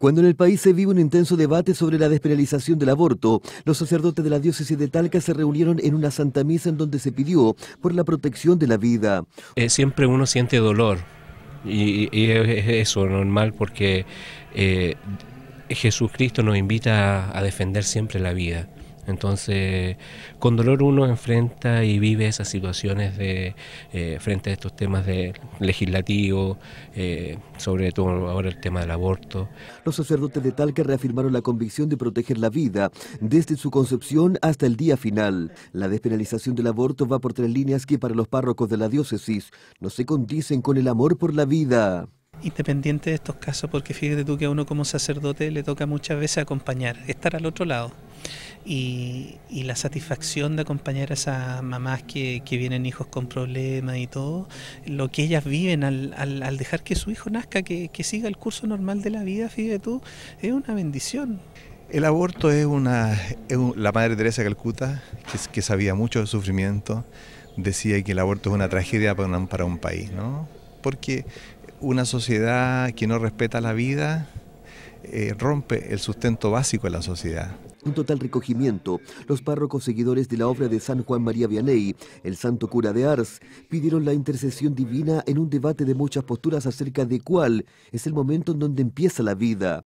Cuando en el país se vive un intenso debate sobre la despenalización del aborto, los sacerdotes de la diócesis de Talca se reunieron en una santa misa en donde se pidió por la protección de la vida. Eh, siempre uno siente dolor y, es eso normal porque eh, Jesucristo nos invita a defender siempre la vida. Entonces, con dolor uno enfrenta y vive esas situaciones de eh, frente a estos temas de legislativo, eh, sobre todo ahora el tema del aborto. Los sacerdotes de Talca reafirmaron la convicción de proteger la vida desde su concepción hasta el día final. La despenalización del aborto va por tres líneas que para los párrocos de la diócesis no se condicen con el amor por la vida independiente de estos casos, porque fíjate tú que a uno como sacerdote le toca muchas veces acompañar, estar al otro lado. Y, la satisfacción de acompañar a esas mamás que, que, vienen hijos con problemas y todo, lo que ellas viven al, al, dejar que su hijo nazca, que, siga el curso normal de la vida, fíjate tú, es una bendición. El aborto es una... la madre Teresa Calcuta, que, sabía mucho del sufrimiento, decía que el aborto es una tragedia para, para un país, ¿no? Porque una sociedad que no respeta la vida eh, rompe el sustento básico de la sociedad. Un total recogimiento. Los párrocos seguidores de la obra de San Juan María Vianney, el santo cura de Ars, pidieron la intercesión divina en un debate de muchas posturas acerca de cuál es el momento en donde empieza la vida,